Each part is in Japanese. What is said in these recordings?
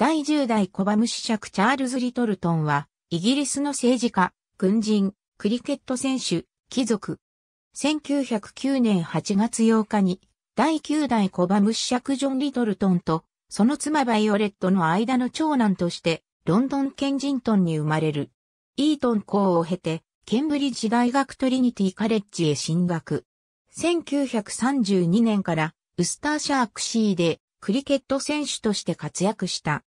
第10代コバム主尺チャールズ・リトルトンは、イギリスの政治家、軍人、クリケット選手、貴族。1909年8月8日に、第9代コバム主尺ジョン・リトルトンと、その妻バイオレットの間の長男として、ロンドン・ケンジントンに生まれる。イートン校を経て、ケンブリッジ大学トリニティカレッジへ進学。1932年から、ウスターシャークシーで、クリケット選手として活躍した。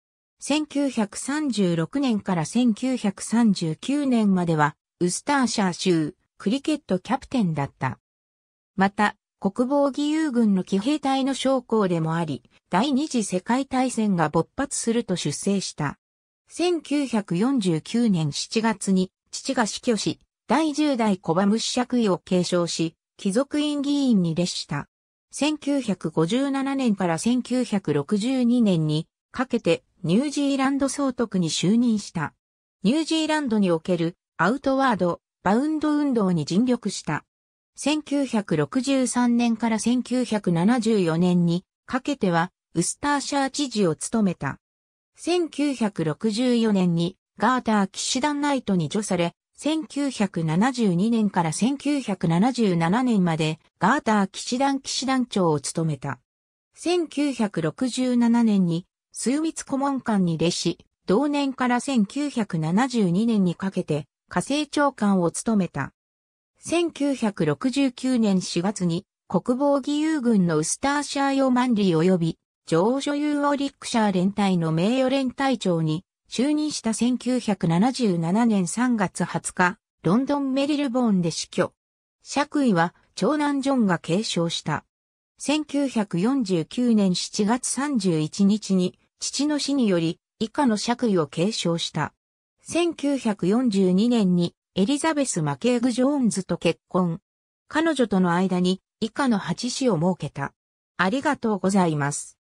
1936年から1939年までは、ウスターシャー州、クリケットキャプテンだった。また、国防義勇軍の騎兵隊の将校でもあり、第二次世界大戦が勃発すると出征した。1949年7月に父が死去し、第10代コバム子爵位を継承し、貴族院議員に列した。1957年から1962年にかけてニュージーランド総督に就任した。ニュージーランドにおけるアウトワード、バウンド運動に尽力した。1963年から1974年にかけてはウスターシャー知事を務めた。1964年にガーター騎士団ナイトに除され、1972年から1977年までガーター騎士団騎士団長を務めた。1967年に数密顧問官に列し、同年から1972年にかけて、火星長官を務めた。1969年4月に、国防義勇軍のウスターシャーヨマンリー及び、上所有オリックシャー連隊の名誉連隊長に、就任した1977年3月20日、ロンドンメリルボーンで死去。爵位は長男ジョンが継承した。1949年7月31日に父の死により以下の爵位を継承した。1942年にエリザベス・マケーグ・ジョーンズと結婚。彼女との間に以下の八子を設けた。ありがとうございます。